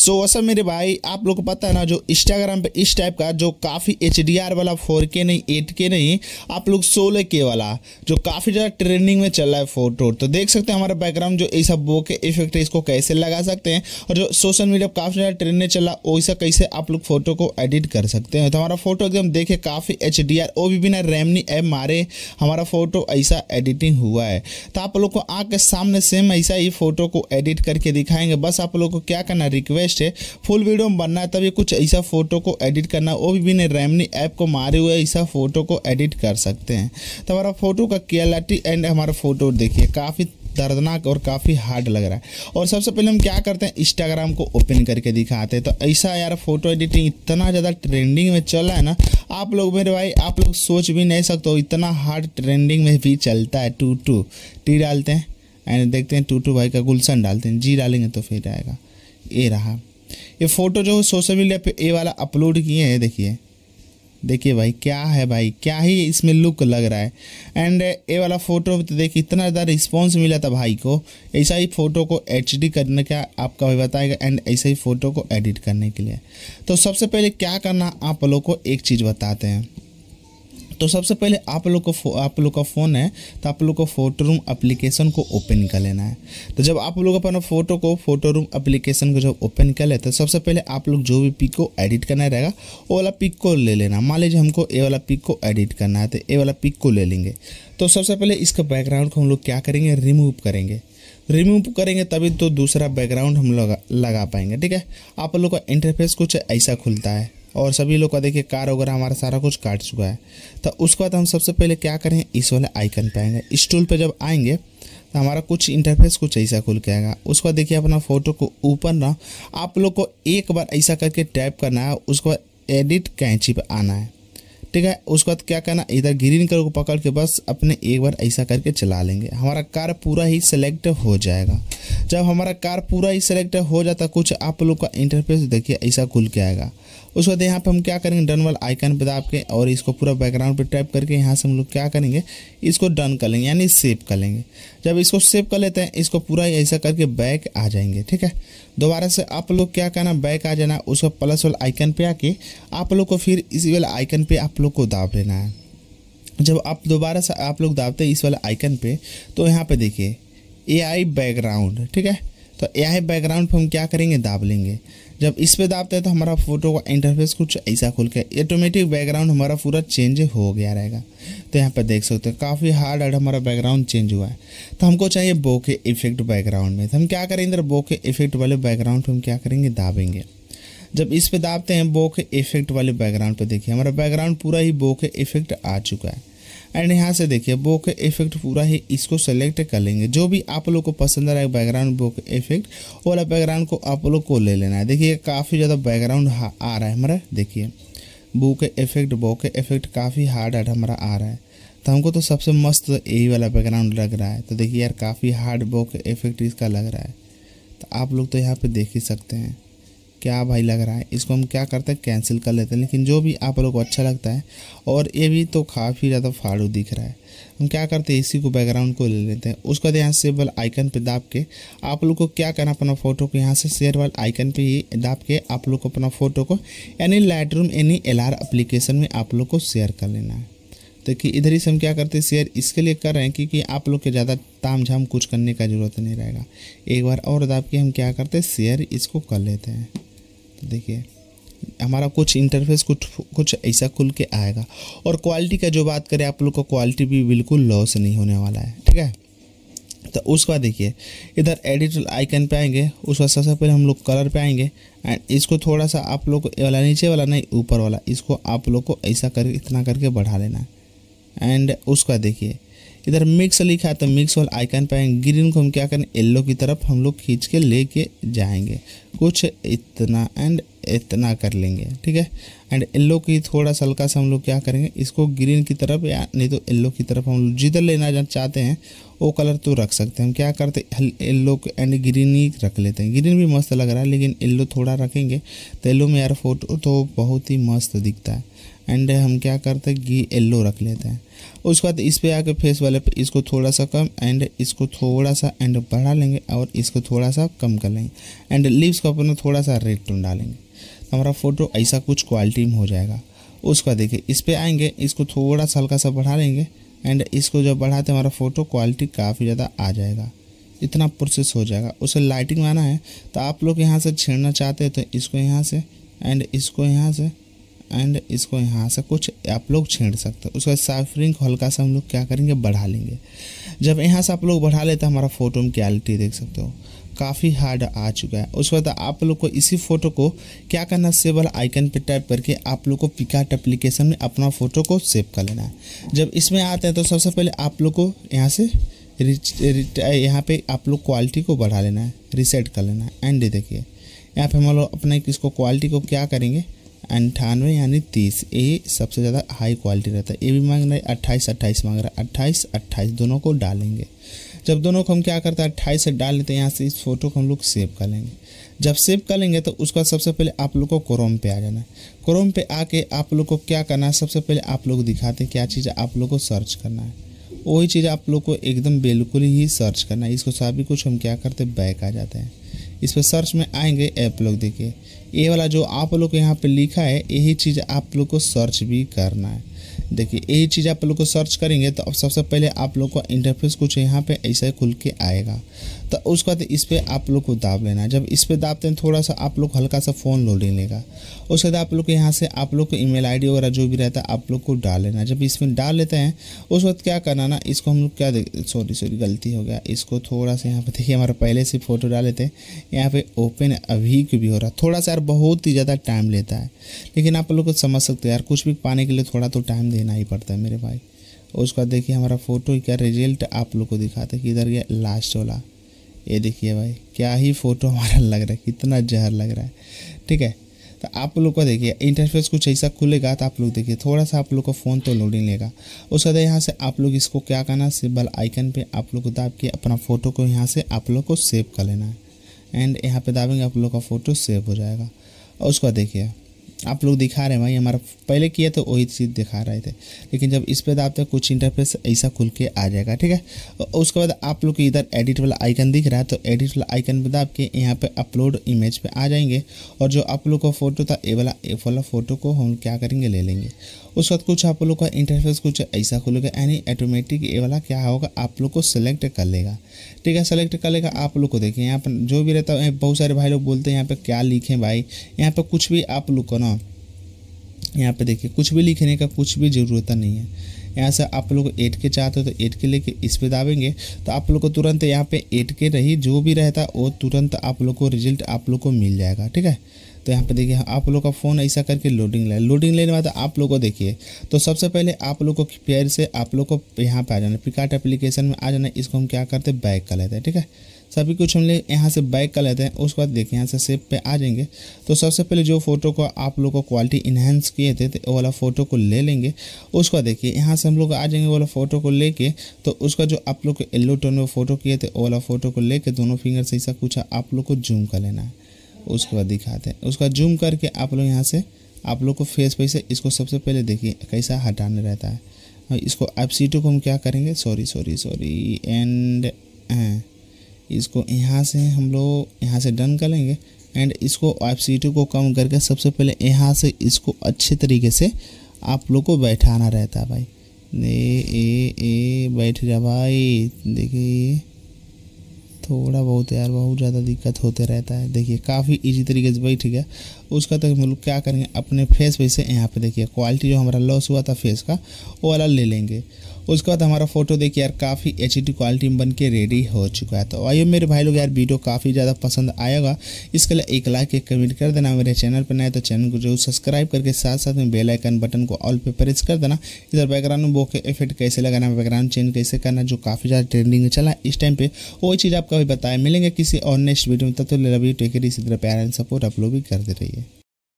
सो so, असल मेरे भाई आप लोग को पता है ना जो इंस्टाग्राम पे इस टाइप का जो काफ़ी एच वाला फोर के नहीं एट के नहीं आप लोग सोलह के वाला जो काफ़ी ज़्यादा ट्रेंडिंग में चल रहा है फोटो तो देख सकते हैं हमारा बैकग्राउंड जो ऐसा बो के इफेक्ट है इसको कैसे लगा सकते हैं और जो सोशल मीडिया काफ़ी ज़्यादा ट्रेंड में चला वैसा कैसे आप लोग फोटो को एडिट कर सकते हैं तो हमारा फोटो एकदम देखे काफ़ी एच डी आर वो भी बिना रैमनी ऐप मारे हमारा फोटो ऐसा एडिटिंग हुआ है तो आप लोग को आँख के सामने सेम ऐसा ही फोटो को एडिट करके दिखाएंगे बस आप लोग को क्या करना रिक्वेस्ट लेटेस्ट है फुल वीडियो में बनना है तभी कुछ ऐसा फ़ोटो को एडिट करना वो भी बिना रैमनी ऐप को मारे हुए ऐसा फ़ोटो को एडिट कर सकते हैं तो हमारा फ़ोटो का क्लियरिटी एंड हमारा फ़ोटो देखिए काफ़ी दर्दनाक और काफ़ी हार्ड लग रहा है और सबसे पहले हम क्या करते हैं इंस्टाग्राम को ओपन करके दिखाते हैं तो ऐसा यार फोटो एडिटिंग इतना ज़्यादा ट्रेंडिंग में चल रहा है ना आप लोग मेरे भाई आप लोग सोच भी नहीं सकते हो इतना हार्ड ट्रेंडिंग में भी चलता है टू टू टी डालते हैं एंड देखते हैं टू टू भाई का गुलशन डालते हैं जी डालेंगे तो फिर आएगा ये रहा ये फ़ोटो जो सोशल मीडिया पे ये वाला अपलोड किए हैं देखिए देखिए भाई क्या है भाई क्या ही इसमें लुक लग रहा है एंड ये वाला फ़ोटो तो देखिए इतना ज़्यादा रिस्पॉन्स मिला था भाई को ऐसा ही फ़ोटो को एच करने का आपका भी बताएगा एंड ऐसे ही फ़ोटो को एडिट करने के लिए तो सबसे पहले क्या करना आप लोग को एक चीज़ बताते हैं तो सबसे पहले आप लोग को आप लोग का फ़ोन है तो आप लोग को फ़ोटो रूम अप्लीकेशन को ओपन कर लेना है तो जब आप लोग अपना फ़ोटो को फ़ोटो रूम अप्लीकेशन को जब ओपन कर लेते हैं सबसे पहले आप लोग जो भी पिक को एडिट करना रहेगा वो वाला पिक को ले लेना मान लीजिए हमको ए वाला पिक को एडिट करना है तो ए वाला पिक को ले लेंगे तो सबसे पहले इसका बैकग्राउंड को हम लोग क्या करेंगे रिमूव करेंगे रिमूव करेंगे तभी तो दूसरा बैकग्राउंड हम लोग लगा पाएंगे ठीक है आप लोग का इंटरफेस कुछ ऐसा खुलता है और सभी लोग का देखिए कार वगैरह हमारा सारा कुछ काट चुका है तो उसके बाद हम सबसे पहले क्या करें इस वाले आइकन पर आएंगे इस टूल पर जब आएंगे तो हमारा कुछ इंटरफेस कुछ ऐसा खुल के आएगा उसके बाद देखिए अपना फ़ोटो को ऊपर ना आप लोग को एक बार ऐसा करके टैप करना है उसके बाद एडिट कैंची पर आना है ठीक है उसके बाद क्या करना इधर ग्रीन कलर को पकड़ के बस अपने एक बार ऐसा करके चला लेंगे हमारा कार पूरा ही सेलेक्ट हो जाएगा जब हमारा कार पूरा ही सेलेक्ट हो जाता कुछ आप लोग का इंटरफेस देखिए ऐसा खुल के आएगा उसके बाद यहाँ पे हम क्या करेंगे डन वाला आइकन पे दाब के और इसको पूरा बैकग्राउंड पे टैप करके यहाँ से हम लोग क्या करेंगे इसको डन कर लेंगे यानी सेव कर लेंगे जब इसको सेव कर लेते हैं इसको पूरा ऐसा करके बैक आ जाएंगे ठीक है दोबारा से आप लोग क्या करना बैक आ जाना उसका प्लस वाला आइकन पर आके आप लोग को फिर इसी वाला आइकन पर आप लोग को दाब लेना है जब आप दोबारा से आप लोग दाबते हैं इस वाला आइकन पर तो यहाँ पर देखिए ए बैकग्राउंड ठीक है तो ए बैकग्राउंड पर हम क्या करेंगे दाब लेंगे जब इस पे दाबते हैं तो हमारा फोटो का इंटरफेस कुछ ऐसा खुल के ऑटोमेटिक बैकग्राउंड हमारा पूरा चेंज हो गया रहेगा तो यहाँ पर देख सकते हैं काफ़ी हार्ड हार्ड हमारा बैकग्राउंड चेंज हुआ है तो हमको चाहिए बोके इफेक्ट बैकग्राउंड में तो हम क्या करेंगे इधर बोके इफेक्ट वाले बैकग्राउंड पर हम क्या करेंगे दाबेंगे जब इस पे दाबते हैं बोके इफेक्ट वाले बैकग्राउंड पर देखिए हमारा बैकग्राउंड पूरा ही बोके इफेक्ट आ चुका है एंड यहाँ से देखिए बो के इफेक्ट पूरा ही इसको सेलेक्ट कर लेंगे जो भी आप लोग को पसंद आ रहा है बैकग्राउंड बो के इफेक्ट वाला बैकग्राउंड को आप लोग को ले लेना है देखिए काफ़ी ज़्यादा बैकग्राउंड आ रहा है हमारा देखिए बो के इफेक्ट बो के इफेक्ट काफ़ी हार्ड हार्ड हमारा आ रहा है तो हमको तो सबसे मस्त ए तो यही वाला बैकग्राउंड लग रहा है तो देखिए यार काफ़ी हार्ड बो के इफेक्ट इसका लग रहा है तो आप लोग तो यहाँ पर देख ही सकते हैं क्या भाई लग रहा है इसको हम क्या करते हैं कैंसिल कर लेते हैं लेकिन जो भी आप लोग को अच्छा लगता है और ये भी तो काफ़ी ज़्यादा फाड़ू दिख रहा है हम क्या करते हैं इसी को बैकग्राउंड को ले लेते हैं उसके बाद यहाँ से वाला आइकन पे दाब के आप लोग को क्या करना अपना फ़ोटो को यहाँ से शेयर वाले आइकन पे ही दाब के आप लोग को अपना फ़ोटो को यानी लाइट रूम यानी एल आर अप्लीकेशन में आप लोग को शेयर कर लेना है तो कि इधर ही से हम क्या करते हैं शेयर इसके लिए कर रहे हैं क्योंकि आप लोग के ज़्यादा ताम झाम कुछ करने का ज़रूरत नहीं रहेगा एक बार और दाब के हम क्या करते हैं शेयर इसको कर लेते हैं देखिए हमारा कुछ इंटरफेस कुछ कुछ ऐसा खुल के आएगा और क्वालिटी का जो बात करें आप लोग का क्वालिटी भी बिल्कुल लॉस नहीं होने वाला है ठीक है तो उसके बाद देखिए इधर एडिट आइकन पे आएंगे उसके बाद सबसे पहले हम लोग कलर पे आएंगे एंड इसको थोड़ा सा आप लोग वाला नीचे वाला नहीं ऊपर वाला इसको आप लोग को ऐसा करके इतना करके बढ़ा लेना है एंड उसका देखिए इधर मिक्स लिखा है तो मिक्स वाला आइकन पे आएंगे ग्रीन को हम क्या करें येल्लो की तरफ हम लोग खींच के लेके जाएंगे कुछ इतना एंड इतना कर लेंगे ठीक है एंड येल्लो की थोड़ा सा हल्का सा हम लोग क्या करेंगे इसको ग्रीन की तरफ या नहीं तो येल्लो की तरफ हम लोग जिधर लेना चाहते हैं वो कलर तो रख सकते हैं हम क्या करते येल्लो एंड ग्रीन ही रख लेते हैं ग्रीन भी मस्त लग रहा है लेकिन येल्लो थोड़ा रखेंगे तो येल्लो में यार फोटो तो बहुत ही मस्त दिखता है एंड uh, हम क्या करते हैं घी येल्लो रख लेते हैं उसके बाद इस पे आके फेस वाले पे इसको थोड़ा सा कम एंड इसको थोड़ा सा एंड बढ़ा लेंगे और इसको थोड़ा सा कम कर लेंगे एंड लिप्स को अपने थोड़ा सा रेड टोन डालेंगे तो हमारा फ़ोटो ऐसा कुछ क्वालिटी में हो जाएगा उसका देखिए इस पर आएंगे इसको थोड़ा सा हल्का सा बढ़ा लेंगे एंड इसको जब बढ़ाते हमारा फ़ोटो क्वालिटी काफ़ी ज़्यादा आ जाएगा इतना प्रोसेस हो जाएगा उसे लाइटिंग आना है तो आप लोग यहाँ से छेड़ना चाहते हैं तो इसको यहाँ से एंड इसको यहाँ से एंड इसको यहाँ से कुछ आप लोग छेड़ सकते हो बाद साइफरिंग को हल्का सा हम लोग क्या करेंगे बढ़ा लेंगे जब यहाँ से आप लोग बढ़ा लेते हमारा फोटो में क्वालिटी देख सकते हो काफ़ी हार्ड आ चुका है उसके बाद आप लोग को इसी फोटो को क्या करना सेव वाला आइकन पे टाइप करके आप लोग को पिकार्ट एप्लीकेशन में अपना फ़ोटो को सेव कर लेना है जब इसमें आते हैं तो सबसे पहले आप लोग को यहाँ से यहाँ पे आप लोग क्वालिटी को बढ़ा लेना है रिसेट कर लेना है एंड देखिए यहाँ पे हम लोग अपने इसको क्वालिटी को क्या करेंगे अंठानवे यानी तीस ये सबसे ज़्यादा हाई क्वालिटी रहता है ये भी मांग रहा है अट्ठाईस अट्ठाईस मांग रहा है अट्ठाईस अट्ठाईस दोनों को डालेंगे जब दोनों को हम क्या करते हैं अट्ठाईस से डाल लेते हैं यहाँ से इस फोटो को हम लोग सेव कर लेंगे जब सेव कर लेंगे तो उसका सबसे पहले आप लोग को क्रोम पे आ जाना है क्रोम पे आके आप लोग को क्या करना है सबसे पहले आप लोग दिखाते हैं क्या चीज़ आप लोग को सर्च करना है वही चीज़ आप लोग को एकदम बिल्कुल ही सर्च करना है इसको सभी कुछ हम क्या करते हैं बैक आ जाते हैं इस पर सर्च में आएंगे ऐप लोग देखिए ये वाला जो आप लोग यहाँ पे लिखा है यही चीज़ आप लोग को सर्च भी करना है देखिए यही चीज़ आप लोग को सर्च करेंगे तो अब सबसे पहले आप लोग का इंटरफेस कुछ यहाँ पे ऐसा खुल के आएगा तो उसके बाद इस पर आप लोग को दाब लेना है जब इस पर दाबते हैं थोड़ा सा आप लोग हल्का सा फ़ोन लो लेगा उसके बाद आप लोग को यहाँ से आप लोग को ईमेल आईडी वगैरह जो भी रहता है आप लोग को डाल लेना जब इसमें डाल लेते हैं उस वक्त क्या करना ना इसको हम लोग क्या सॉरी सॉरी गलती हो गया इसको थोड़ा सा यहाँ पर देखिए हमारा पहले से फ़ोटो डाल लेते हैं यहाँ पर ओपन अभी क्यों भी हो रहा थोड़ा सा यार बहुत ही ज़्यादा टाइम लेता है लेकिन आप लोग को समझ सकते हो यार कुछ भी पाने के लिए थोड़ा तो टाइम देना ही पड़ता है मेरे भाई उसका देखिए हमारा फ़ोटो क्या रिजल्ट आप लोग को दिखाते कि इधर गया लास्ट वाला ये देखिए भाई क्या ही फ़ोटो हमारा लग रहा है कितना जहर लग रहा है ठीक है तो आप लोग को देखिए इंटरफेस कुछ ऐसा खुलेगा तो आप लोग देखिए थोड़ा सा आप लोग का फ़ोन तो लोडिंग लेगा उसके बाद यहाँ से आप लोग इसको क्या करना सिंबल आइकन पे आप लोग को दाब के अपना फ़ोटो को यहाँ से आप लोग को सेव कर लेना है एंड यहाँ पे दाबेंगे आप लोग का फ़ोटो सेव हो जाएगा और उसके बाद देखिए आप लोग दिखा रहे हैं भाई हमारा पहले किया तो वही चीज़ दिखा रहे थे लेकिन जब इस पर दाबते कुछ इंटरफेस ऐसा खुल के आ जाएगा ठीक है उसके बाद आप लोग इधर एडिट वाला आइकन दिख रहा है तो एडिट वाला आइकन पर दाप के यहाँ पर अपलोड इमेज पर आ जाएंगे और जो आप लोग का फ़ोटो था ए वाला ए वाला फ़ोटो को हम क्या करेंगे ले लेंगे उसके बाद कुछ आप लोग का इंटरफेस कुछ ऐसा खुलेगा यानी ऑटोमेटिक ये वाला क्या होगा आप लोग को सेलेक्ट कर लेगा ठीक है सेलेक्ट कर लेगा आप लोग को देखिए यहाँ पर जो भी रहता है बहुत सारे भाई लोग बोलते हैं यहाँ पर क्या लिखें भाई यहाँ पर कुछ भी आप लोग को ना यहाँ पे देखिए कुछ भी लिखने का कुछ भी ज़रूरत नहीं है यहाँ से आप लोग एट के चाहते हो तो एट के लेके इस पे दाबेंगे तो आप लोग को तुरंत यहाँ पे एट के रही जो भी रहता वो तुरंत आप लोग को रिजल्ट आप लोग को मिल जाएगा ठीक है तो यहाँ पे देखिए आप लोग का फ़ोन ऐसा करके लोडिंग ले लोडिंग लेने बाद आप लोग को देखिए तो सबसे पहले आप लोग को फिर से आप लोग को यहाँ पे आ जाना पिकार्ट एप्लीकेशन में आ जाना इसको हम क्या करते हैं बैक कर लेते हैं ठीक है सभी कुछ हम लोग यहाँ से बैक कर लेते हैं उसके बाद देखिए यहाँ से सेव पे आ जाएंगे तो सबसे पहले जो फोटो को आप लोग को क्वालिटी इन्हेंस किए थे तो वो वाला फ़ोटो को ले लेंगे उसके बाद देखिए यहाँ से हम लोग आ जाएंगे वाला फ़ोटो को लेके तो उसका जो आप लोग को येल्लो टोन में फ़ोटो किए थे वो वाला फ़ोटो को लेके दोनों फिंगर से ऐसा कुछ आप लोग को जूम कर लेना है उसके बाद दिखाते हैं उसका जूम करके आप लोग यहाँ से आप लोग को फेस पे से इसको सबसे पहले देखिए कैसा हटाना रहता है इसको अब सी को हम क्या करेंगे सॉरी सॉरी सॉरी एंड इसको यहाँ से हम लोग यहाँ से डन करेंगे एंड इसको एफ को कम करके सबसे पहले यहाँ से इसको अच्छे तरीके से आप लोग को बैठाना रहता है भाई ए ए ए बैठ जा भाई देखिए थोड़ा बहुत यार बहुत ज़्यादा दिक्कत होते रहता है देखिए काफ़ी इजी तरीके से बैठ गया उसका तो हम लोग क्या करेंगे अपने फेस वैसे यहाँ पे देखिए क्वालिटी जो हमारा लॉस हुआ था फेस का वो वाला ले लेंगे उसके बाद हमारा फोटो देखिए यार काफ़ी एच क्वालिटी में बन के रेडी हो चुका है तो आइए मेरे भाई लोग यार वीडियो काफ़ी ज़्यादा पसंद आएगा इसके लिए एक लाइक एक कमेंट कर देना मेरे चैनल पर नए तो चैनल को जरूर सब्सक्राइब करके साथ साथ में बेलाइकन बटन को ऑल पे प्रेस कर देना इधर बैकग्राउंड में बोके इफेक्ट कैसे लगाना बैकग्राउंड चेंज कैसे करना जो काफ़ी ज़्यादा ट्रेंडिंग में चला इस टाइम पर वही चीज़ आपका भी बताया मिलेंगे किसी और नेक्स्ट वीडियो में तब तो लवी टेकर इसी तरह प्यार एंड सपोर्ट आप लोग भी करते रहिए